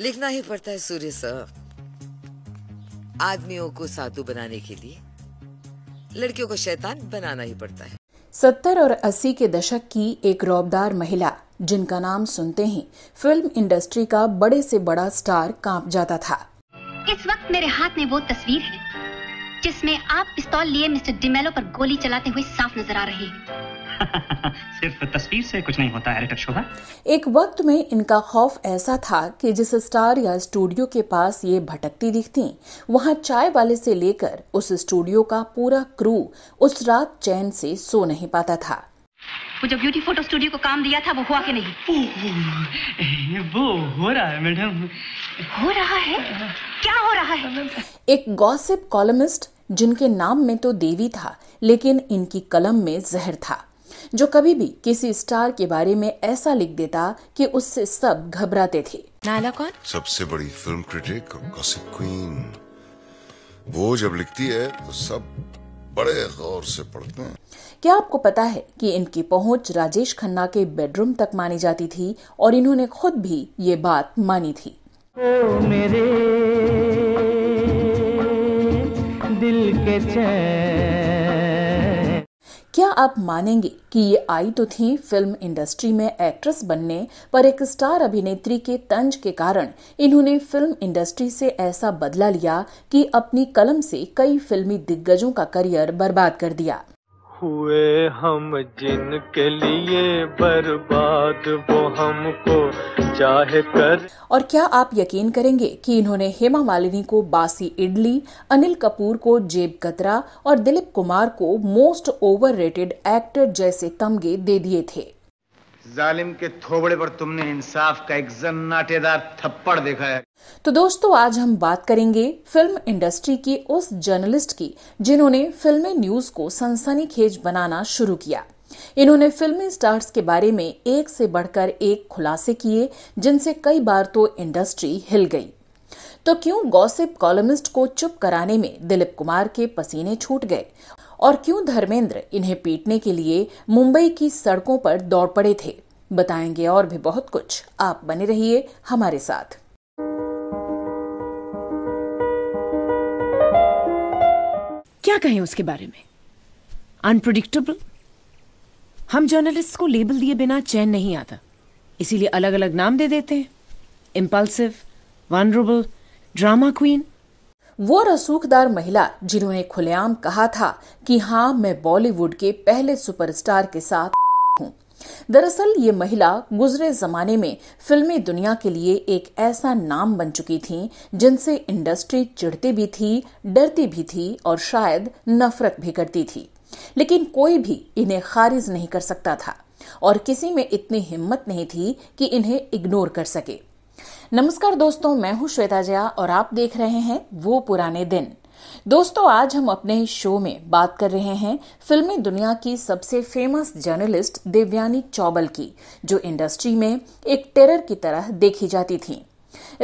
लिखना ही पड़ता है सूर्य सर आदमियों को साधु बनाने के लिए लड़कियों को शैतान बनाना ही पड़ता है सत्तर और अस्सी के दशक की एक रौबदार महिला जिनका नाम सुनते ही फिल्म इंडस्ट्री का बड़े से बड़ा स्टार कांप जाता था इस वक्त मेरे हाथ में वो तस्वीर है जिसमें आप पिस्तौल लिए मिस्टर डिमेलो पर गोली चलाते हुए साफ नजर आ रहे हैं सिर्फ तस्वीर से कुछ नहीं होता एडिटर शोभा एक वक्त में इनका खौफ ऐसा था कि जिस स्टार या स्टूडियो के पास ये भटकती दिखती वहाँ चाय वाले से लेकर उस स्टूडियो का पूरा क्रू उस रात चैन से सो नहीं पाता था वो जो ब्यूटी फोटो स्टूडियो को काम दिया था वो हुआ कि नहीं वो हो रहा है मैडम हो रहा है क्या हो रहा है एक गॉसिप कॉलमिस्ट जिनके नाम में तो देवी था लेकिन इनकी कलम में जहर था जो कभी भी किसी स्टार के बारे में ऐसा लिख देता कि उससे सब घबराते थे नायला कौन सबसे बड़ी फिल्म क्रिटिक क्वीन वो जब लिखती है तो सब बड़े गौर से पढ़ते हैं क्या आपको पता है कि इनकी पहुंच राजेश खन्ना के बेडरूम तक मानी जाती थी और इन्होंने खुद भी ये बात मानी थी ओ मेरे दिल के चैन क्या आप मानेंगे कि ये आई तो थी फिल्म इंडस्ट्री में एक्ट्रेस बनने पर एक स्टार अभिनेत्री के तंज के कारण इन्होंने फिल्म इंडस्ट्री से ऐसा बदला लिया कि अपनी कलम से कई फिल्मी दिग्गजों का करियर बर्बाद कर दिया हुए हम जिनके लिए बर्बाद वो हमको चाहे कर और क्या आप यकीन करेंगे कि इन्होंने हेमा मालिनी को बासी इडली अनिल कपूर को जेब कतरा और दिलीप कुमार को मोस्ट ओवररेटेड एक्टर जैसे तमगे दे दिए थे जालिम के थोबड़े पर तुमने इंसाफ का एक जन्नाटेदार थप्पड़ देखा है तो दोस्तों आज हम बात करेंगे फिल्म इंडस्ट्री की उस जर्नलिस्ट की जिन्होंने फिल्मी न्यूज को सनसनीखेज बनाना शुरू किया इन्होंने फिल्मी स्टार्स के बारे में एक से बढ़कर एक खुलासे किए जिनसे कई बार तो इंडस्ट्री हिल गई तो क्यों गॉसिप कॉलमिस्ट को चुप कराने में दिलीप कुमार के पसीने छूट गए और क्यों धर्मेंद्र इन्हें पीटने के लिए मुंबई की सड़कों पर दौड़ पड़े थे बताएंगे और भी बहुत कुछ आप बने रहिए हमारे साथ क्या कहें उसके बारे में अनप्रडिक्टेबल हम जर्नलिस्ट को लेबल दिए बिना चैन नहीं आता इसीलिए अलग अलग नाम दे देते हैं इम्पल्सिव वनरेबल ड्रामा क्वीन वो रसूखदार महिला जिन्होंने खुलेआम कहा था कि हाँ मैं बॉलीवुड के पहले सुपरस्टार के साथ हूँ दरअसल ये महिला गुजरे जमाने में फिल्मी दुनिया के लिए एक ऐसा नाम बन चुकी थी जिनसे इंडस्ट्री चिढ़ती भी थी डरती भी थी और शायद नफरत भी करती थी लेकिन कोई भी इन्हें खारिज नहीं कर सकता था और किसी में इतनी हिम्मत नहीं थी कि इन्हें इग्नोर कर सके नमस्कार दोस्तों मैं हूं श्वेता जया और आप देख रहे हैं वो पुराने दिन दोस्तों आज हम अपने शो में बात कर रहे हैं फिल्मी दुनिया की सबसे फेमस जर्नलिस्ट देवयानी चौबल की जो इंडस्ट्री में एक टेरर की तरह देखी जाती थी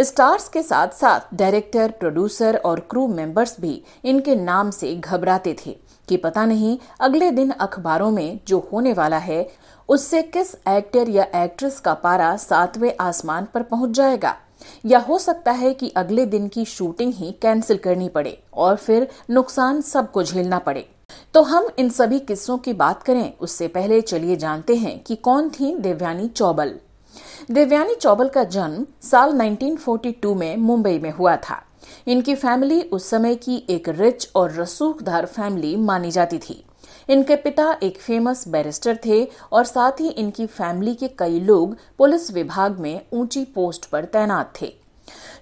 स्टार्स के साथ साथ डायरेक्टर प्रोड्यूसर और क्रू मेंबर्स भी इनके नाम से घबराते थे कि पता नहीं अगले दिन अखबारों में जो होने वाला है उससे किस एक्टर या एक्ट्रेस का पारा सातवें आसमान पर पहुंच जाएगा या हो सकता है कि अगले दिन की शूटिंग ही कैंसिल करनी पड़े और फिर नुकसान सबको झेलना पड़े तो हम इन सभी किस्सों की बात करें उससे पहले चलिए जानते हैं कि कौन थी देवयानी चौबल देवयानी चौबल का जन्म साल 1942 में मुंबई में हुआ था इनकी फैमिली उस समय की एक रिच और रसूखदार फैमिली मानी जाती थी इनके पिता एक फेमस बैरिस्टर थे और साथ ही इनकी फैमिली के कई लोग पुलिस विभाग में ऊंची पोस्ट पर तैनात थे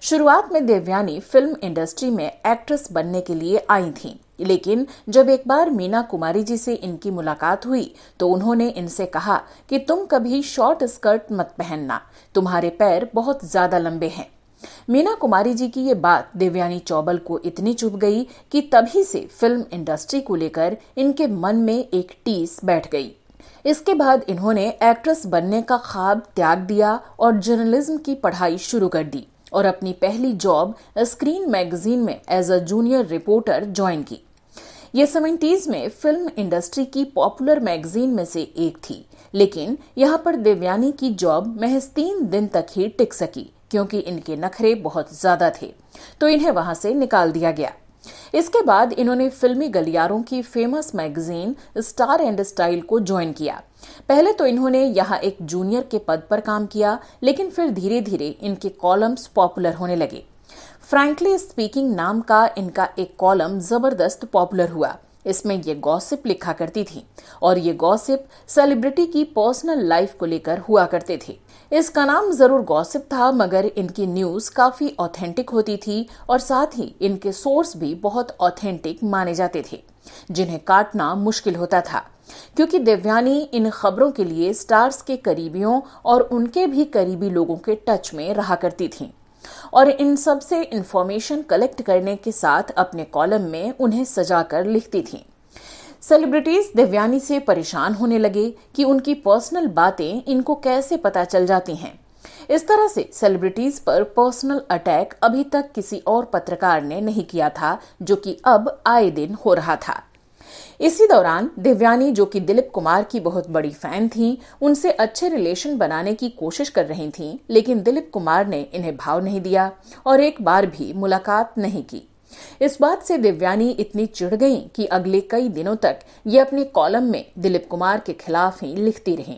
शुरुआत में देवयानी फिल्म इंडस्ट्री में एक्ट्रेस बनने के लिए आई थीं लेकिन जब एक बार मीना कुमारी जी से इनकी मुलाकात हुई तो उन्होंने इनसे कहा कि तुम कभी शॉर्ट स्कर्ट मत पहनना तुम्हारे पैर बहुत ज्यादा लंबे हैं मीना कुमारी जी की ये बात देवयानी चौबल को इतनी चुभ गई कि तभी से फिल्म इंडस्ट्री को लेकर इनके मन में एक टीस बैठ गई इसके बाद इन्होंने एक्ट्रेस बनने का ख्वाब त्याग दिया और जर्नलिज्म की पढ़ाई शुरू कर दी और अपनी पहली जॉब स्क्रीन मैगजीन में as a junior reporter join की ये सेवेंटीज में फिल्म इंडस्ट्री की पॉपुलर मैगजीन में से एक थी लेकिन यहाँ पर देवयानी की जॉब महज तीन दिन तक ही टिक सकी क्योंकि इनके नखरे बहुत ज्यादा थे तो इन्हें वहां से निकाल दिया गया इसके बाद इन्होंने फिल्मी गलियारों की famous magazine star and style को ज्वाइन किया पहले तो इन्होंने यहाँ एक जूनियर के पद पर काम किया लेकिन फिर धीरे धीरे इनके कॉलम्स पॉपुलर होने लगे फ्रैंकली स्पीकिंग नाम का इनका एक कॉलम जबरदस्त पॉपुलर हुआ इसमें ये गॉसिप लिखा करती थी और ये गॉसिप सेलिब्रिटी की पर्सनल लाइफ को लेकर हुआ करते थे इसका नाम जरूर गॉसिप था मगर इनकी न्यूज काफी ऑथेंटिक होती थी और साथ ही इनके सोर्स भी बहुत ऑथेंटिक माने जाते थे जिन्हें काटना मुश्किल होता था क्योंकि देवयानी इन खबरों के लिए स्टार्स के करीबियों और उनके भी करीबी लोगों के टच में रहा करती थीं और इन सबसे इन्फॉर्मेशन इंफॉर्मेशन कलेक्ट करने के साथ अपने कॉलम में उन्हें सजाकर लिखती थीं सेलिब्रिटीज दिव्यानी से परेशान होने लगे कि उनकी पर्सनल बातें इनको कैसे पता चल जाती हैं इस तरह से सेलिब्रिटीज पर पर्सनल अटैक अभी तक किसी और पत्रकार ने नहीं किया था जो कि अब आए दिन हो रहा था इसी दौरान दिव्यानी जो कि दिलीप कुमार की बहुत बड़ी फैन थी उनसे अच्छे रिलेशन बनाने की कोशिश कर रही थीं, लेकिन दिलीप कुमार ने इन्हें भाव नहीं दिया और एक बार भी मुलाकात नहीं की इस बात से दिव्यानी इतनी चिढ़ गई कि अगले कई दिनों तक ये अपने कॉलम में दिलीप कुमार के खिलाफ ही लिखती रहीं।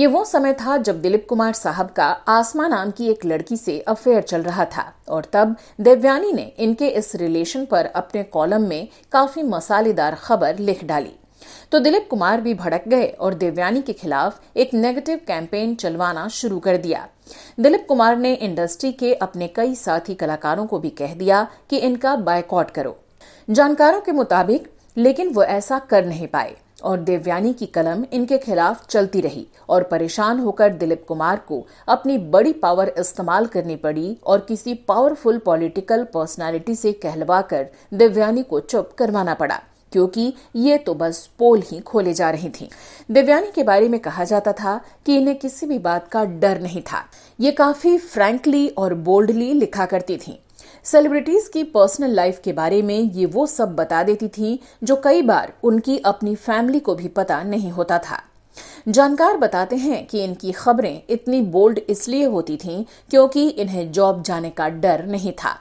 ये वो समय था जब दिलीप कुमार साहब का आसमा नाम की एक लड़की से अफेयर चल रहा था और तब दिव्यानी ने इनके इस रिलेशन पर अपने कॉलम में काफी मसालेदार खबर लिख डाली तो दिलीप कुमार भी भड़क गए और देवयानी के खिलाफ एक नेगेटिव कैंपेन चलवाना शुरू कर दिया दिलीप कुमार ने इंडस्ट्री के अपने कई साथी कलाकारों को भी कह दिया कि इनका बायकॉट करो जानकारों के मुताबिक लेकिन वो ऐसा कर नहीं पाए और देवयानी की कलम इनके खिलाफ चलती रही और परेशान होकर दिलीप कुमार को अपनी बड़ी पावर इस्तेमाल करनी पड़ी और किसी पावरफुल पॉलिटिकल पर्सनालिटी से कहलवा कर को चुप करवाना पड़ा क्योंकि ये तो बस पोल ही खोले जा रही थी देवयानी के बारे में कहा जाता था कि इन्हें किसी भी बात का डर नहीं था ये काफी फ्रैंकली और बोल्डली लिखा करती थी सेलिब्रिटीज की पर्सनल लाइफ के बारे में ये वो सब बता देती थी जो कई बार उनकी अपनी फैमिली को भी पता नहीं होता था जानकार बताते हैं कि इनकी खबरें इतनी बोल्ड इसलिए होती थीं क्योंकि इन्हें जॉब जाने का डर नहीं था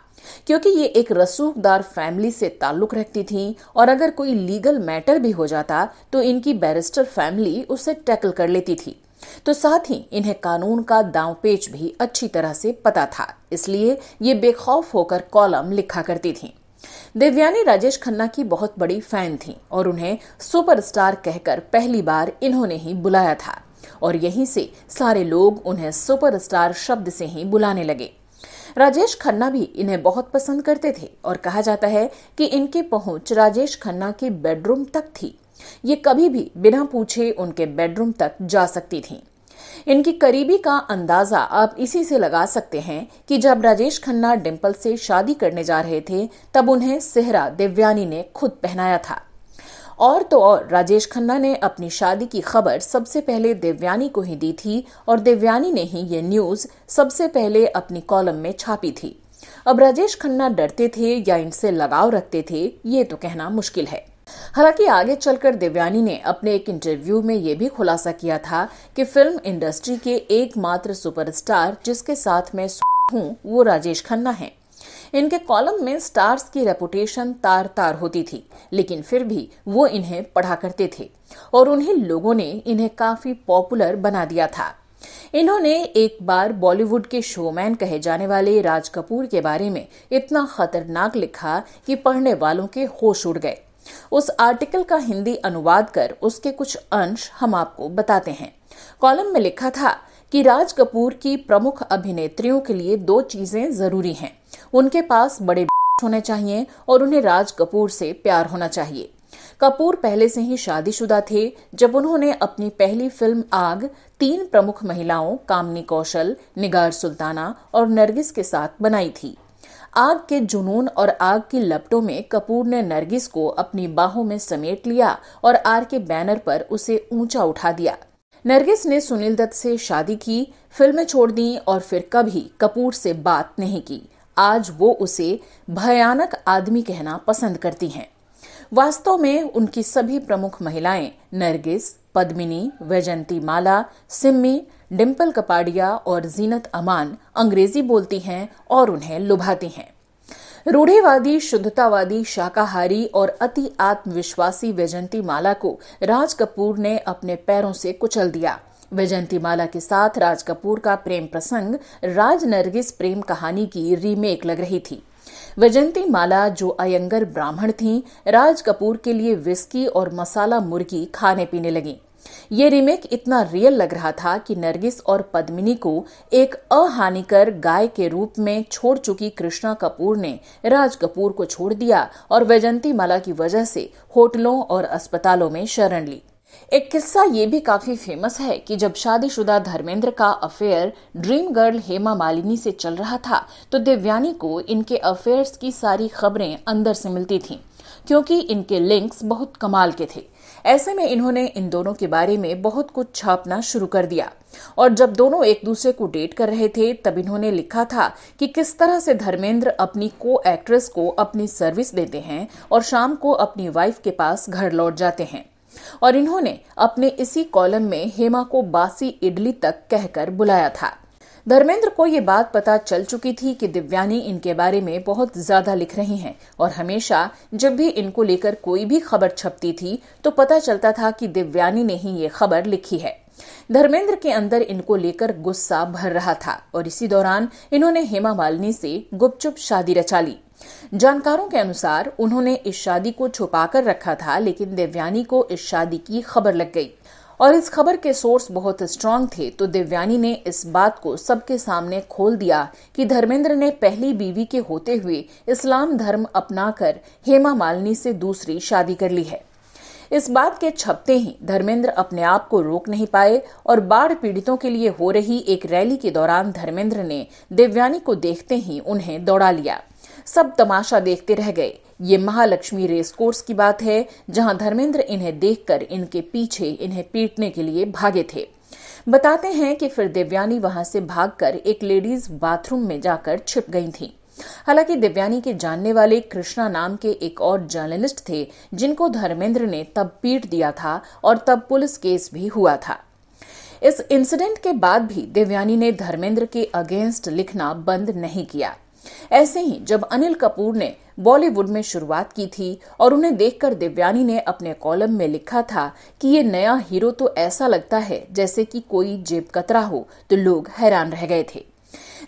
क्योंकि ये एक रसूखदार फैमिली से ताल्लुक रखती थी और अगर कोई लीगल मैटर भी हो जाता तो इनकी बैरिस्टर फैमिली उसे टैकल कर लेती थी तो साथ ही इन्हें कानून का दांवपेच भी अच्छी तरह से पता था इसलिए ये बेखौफ होकर कॉलम लिखा करती थीं। देवयानी राजेश खन्ना की बहुत बड़ी फैन थी और उन्हें सुपरस्टार कहकर पहली बार इन्होंने ही बुलाया था और यहीं से सारे लोग उन्हें सुपरस्टार शब्द से ही बुलाने लगे राजेश खन्ना भी इन्हें बहुत पसंद करते थे और कहा जाता है कि इनकी पहुंच राजेश खन्ना के बेडरूम तक थी ये कभी भी बिना पूछे उनके बेडरूम तक जा सकती थीं। इनकी करीबी का अंदाजा आप इसी से लगा सकते हैं कि जब राजेश खन्ना डिम्पल से शादी करने जा रहे थे तब उन्हें सेहरा देवयानी ने खुद पहनाया था और तो और राजेश खन्ना ने अपनी शादी की खबर सबसे पहले देवयानी को ही दी थी और देवयानी ने ही ये न्यूज सबसे पहले अपनी कॉलम में छापी थी अब राजेश खन्ना डरते थे या इनसे लगाव रखते थे ये तो कहना मुश्किल है हालांकि आगे चलकर देवयानी ने अपने एक इंटरव्यू में ये भी खुलासा किया था कि फिल्म इंडस्ट्री के एकमात्र सुपरस्टार जिसके साथ मैं हूँ वो राजेश खन्ना हैं इनके कॉलम में स्टार्स की रेपुटेशन तार तार होती थी लेकिन फिर भी वो इन्हें पढ़ा करते थे और उन्हें लोगों ने इन्हें काफी पॉपुलर बना दिया था इन्होंने एक बार बॉलीवुड के शोमैन कहे जाने वाले राज कपूर के बारे में इतना खतरनाक लिखा कि पढ़ने वालों के होश उड़ गए उस आर्टिकल का हिंदी अनुवाद कर उसके कुछ अंश हम आपको बताते हैं कॉलम में लिखा था कि राज कपूर की प्रमुख अभिनेत्रियों के लिए दो चीजें जरूरी हैं उनके पास बड़े होने चाहिए और उन्हें राज कपूर से प्यार होना चाहिए कपूर पहले से ही शादीशुदा थे जब उन्होंने अपनी पहली फिल्म आग तीन प्रमुख महिलाओं कामनी कौशल निगार सुल्ताना और नरगिस के साथ बनाई थी आग के जुनून और आग की लपटों में कपूर ने नरगिस को अपनी बाहों में समेट लिया और आर के बैनर पर उसे ऊंचा उठा दिया नरगिस ने सुनील दत्त से शादी की फिल्में छोड़ दी और फिर कभी कपूर से बात नहीं की आज वो उसे भयानक आदमी कहना पसंद करती हैं वास्तव में उनकी सभी प्रमुख महिलाएं नरगिस पद्मिनी वैजंती माला सिम्मी डिम्पल कपाडिया और जीनत अमान अंग्रेजी बोलती हैं और उन्हें लुभाती हैं रूढ़ीवादी शुद्धतावादी शाकाहारी और अति आत्मविश्वासी वैजंती माला को राज कपूर ने अपने पैरों से कुचल दिया वैजंती माला के साथ राज कपूर का प्रेम प्रसंग राज नरगिस प्रेम कहानी की रीमेक लग रही थी वैजंती माला जो अयंगर ब्राह्मण थी राज कपूर के लिए विस्की और मसाला मुर्गी खाने पीने लगी ये रिमेक इतना रियल लग रहा था कि नरगिस और पद्मिनी को एक अहानिकर गाय के रूप में छोड़ चुकी कृष्णा कपूर ने राज कपूर को छोड़ दिया और वैजंती माला की वजह से होटलों और अस्पतालों में शरण ली एक किस्सा ये भी काफी फेमस है कि जब शादीशुदा धर्मेंद्र का affair dream girl Hema Malini से चल रहा था तो देवयानी को इनके अफेयर्स की सारी खबरें अंदर से मिलती थीं क्योंकि इनके लिंक्स बहुत कमाल के थे ऐसे में इन्होंने इन दोनों के बारे में बहुत कुछ छापना शुरू कर दिया और जब दोनों एक दूसरे को डेट कर रहे थे तब इन्होंने लिखा था कि किस तरह से धर्मेंद्र अपनी को एक्ट्रेस को अपनी सर्विस देते हैं और शाम को अपनी वाइफ के पास घर लौट जाते हैं और इन्होंने अपने इसी कॉलम में हेमा को बासी इडली तक कहकर बुलाया था धर्मेंद्र को ये बात पता चल चुकी थी कि दिव्यानी इनके बारे में बहुत ज्यादा लिख रही हैं और हमेशा जब भी इनको लेकर कोई भी खबर छपती थी तो पता चलता था कि दिव्यानी ने ही ये खबर लिखी है धर्मेंद्र के अंदर इनको लेकर गुस्सा भर रहा था और इसी दौरान इन्होंने हेमा मालिनी से गुपचुप शादी रचा ली जानकारों के अनुसार उन्होंने इस शादी को छुपाकर रखा था लेकिन दिव्यानी को इस शादी की खबर लग गई और इस खबर के सोर्स बहुत स्ट्रांग थे तो देवयानी ने इस बात को सबके सामने खोल दिया कि धर्मेंद्र ने पहली बीवी के होते हुए इस्लाम धर्म अपनाकर हेमा मालिनी से दूसरी शादी कर ली है इस बात के छपते ही धर्मेंद्र अपने आप को रोक नहीं पाए और बाढ़ पीड़ितों के लिए हो रही एक रैली के दौरान धर्मेंद्र ने देवयानी को देखते ही उन्हें दौड़ा लिया सब तमाशा देखते रह गए ये महालक्ष्मी रेस कोर्स की बात है जहां धर्मेंद्र इन्हें देखकर इनके पीछे इन्हें पीटने के लिए भागे थे बताते हैं कि फिर दिव्यानी वहां से भागकर एक लेडीज बाथरूम में जाकर छिप गई थी हालांकि दिव्यानी के जानने वाले कृष्णा नाम के एक और जर्नलिस्ट थे जिनको धर्मेंद्र ने तब पीट दिया था और तब पुलिस केस भी हुआ था इस इंसिडेंट के बाद भी देवयानी ने धर्मेंद्र के अगेंस्ट लिखना बंद नहीं किया ऐसे ही जब अनिल कपूर ने बॉलीवुड में शुरुआत की थी और उन्हें देखकर दिव्यानी ने अपने कॉलम में लिखा था कि ये नया हीरो तो ऐसा लगता है जैसे कि कोई जेब कतरा हो तो लोग हैरान रह गए थे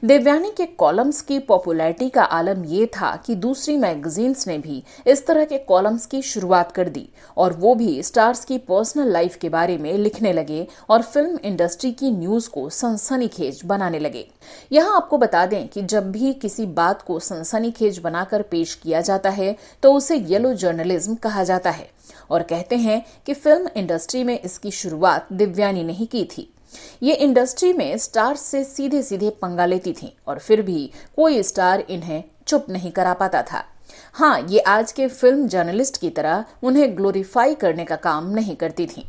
देवयानी के कॉलम्स की पॉपुलैरिटी का आलम यह था कि दूसरी मैगजीन्स ने भी इस तरह के कॉलम्स की शुरुआत कर दी और वो भी स्टार्स की पर्सनल लाइफ के बारे में लिखने लगे और फिल्म इंडस्ट्री की न्यूज को सनसनीखेज बनाने लगे यहाँ आपको बता दें कि जब भी किसी बात को सनसनीखेज बनाकर पेश किया जाता है तो उसे येलो जर्नलिज्म कहा जाता है और कहते हैं कि फिल्म इंडस्ट्री में इसकी शुरुआत दिव्यानी ने ही की थी ये इंडस्ट्री में स्टार्स से सीधे सीधे पंगा लेती थीं और फिर भी कोई स्टार इन्हें चुप नहीं करा पाता था हाँ ये आज के फिल्म जर्नलिस्ट की तरह उन्हें ग्लोरीफाई करने का काम नहीं करती थीं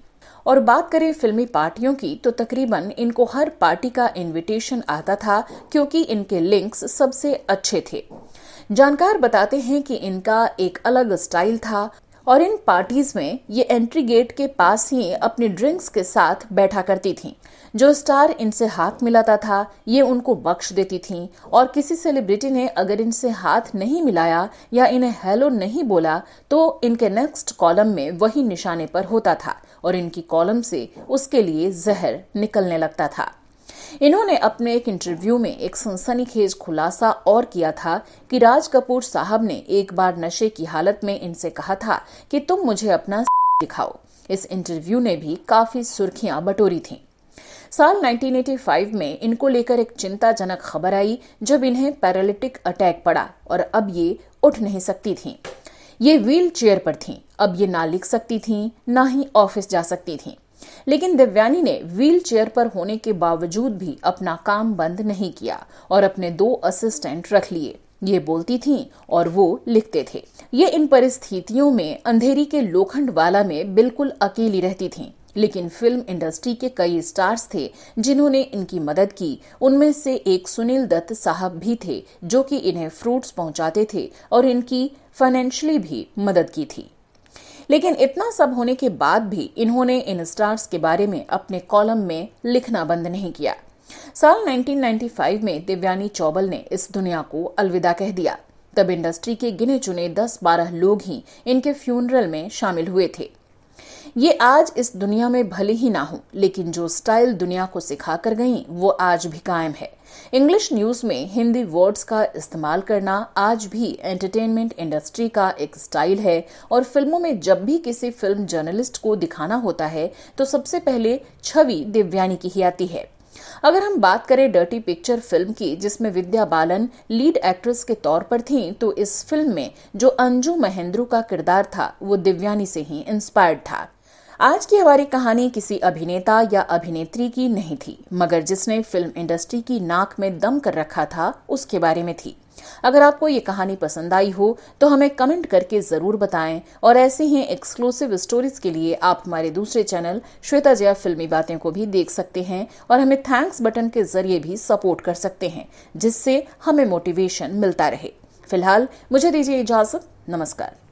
और बात करें फिल्मी पार्टियों की तो तकरीबन इनको हर पार्टी का इनविटेशन आता था क्योंकि इनके लिंक्स सबसे अच्छे थे जानकार बताते हैं कि इनका एक अलग स्टाइल था और इन पार्टीज में ये एंट्री गेट के पास ही अपनी ड्रिंक्स के साथ बैठा करती थीं जो स्टार इनसे हाथ मिलाता था ये उनको बख्श देती थीं और किसी सेलिब्रिटी ने अगर इनसे हाथ नहीं मिलाया या इन्हें हेलो नहीं बोला तो इनके नेक्स्ट कॉलम में वही निशाने पर होता था और इनकी कॉलम से उसके लिए जहर निकलने लगता था इन्होंने अपने एक इंटरव्यू में एक सनसनीखेज खुलासा और किया था कि राज कपूर साहब ने एक बार नशे की हालत में इनसे कहा था कि तुम मुझे अपना दिखाओ इस इंटरव्यू ने भी काफी सुर्खियां बटोरी थी साल 1985 में इनको लेकर एक चिंताजनक खबर आई जब इन्हें पैरालिटिक अटैक पड़ा और अब ये उठ नहीं सकती थीं। ये व्हील चेयर पर थीं, अब ये ना लिख सकती थीं, ना ही ऑफिस जा सकती थीं। लेकिन दिव्यानी ने व्हील चेयर पर होने के बावजूद भी अपना काम बंद नहीं किया और अपने दो असिस्टेंट रख लिए ये बोलती थीं और वो लिखते थे ये इन परिस्थितियों में अंधेरी के लोखंड वाला में बिल्कुल अकेली रहती थीं लेकिन फिल्म इंडस्ट्री के कई स्टार्स थे जिन्होंने इनकी मदद की उनमें से एक सुनील दत्त साहब भी थे जो कि इन्हें फ्रूट्स पहुंचाते थे और इनकी फाइनेंशियली भी मदद की थी लेकिन इतना सब होने के बाद भी इन्होंने इन स्टार्स के बारे में अपने कॉलम में लिखना बंद नहीं किया साल 1995 में दिव्यानी चौबल ने इस दुनिया को अलविदा कह दिया तब इंडस्ट्री के गिने चुने 10-12 लोग ही इनके फ्यूनरल में शामिल हुए थे ये आज इस दुनिया में भले ही ना हो लेकिन जो स्टाइल दुनिया को सिखा कर गई वो आज भी कायम है इंग्लिश न्यूज में हिंदी वर्ड्स का इस्तेमाल करना आज भी एंटरटेनमेंट इंडस्ट्री का एक स्टाइल है और फिल्मों में जब भी किसी फिल्म जर्नलिस्ट को दिखाना होता है तो सबसे पहले छवि दिव्यानी की ही आती है अगर हम बात करें डर्टी पिक्चर फिल्म की जिसमें विद्या बालन लीड एक्ट्रेस के तौर पर थी तो इस फिल्म में जो अंजू महेंद्रू का किरदार था वो दिव्यानी से ही इंस्पायर्ड था आज की हमारी कहानी किसी अभिनेता या अभिनेत्री की नहीं थी मगर जिसने फिल्म इंडस्ट्री की नाक में दम कर रखा था उसके बारे में थी अगर आपको ये कहानी पसंद आई हो तो हमें कमेंट करके जरूर बताएं और ऐसे ही एक्सक्लूसिव स्टोरीज के लिए आप हमारे दूसरे चैनल श्वेता जया फिल्मी बातें को भी देख सकते हैं और हमें थैंक्स बटन के जरिए भी सपोर्ट कर सकते हैं जिससे हमें मोटिवेशन मिलता रहे फिलहाल मुझे दीजिए इजाजत नमस्कार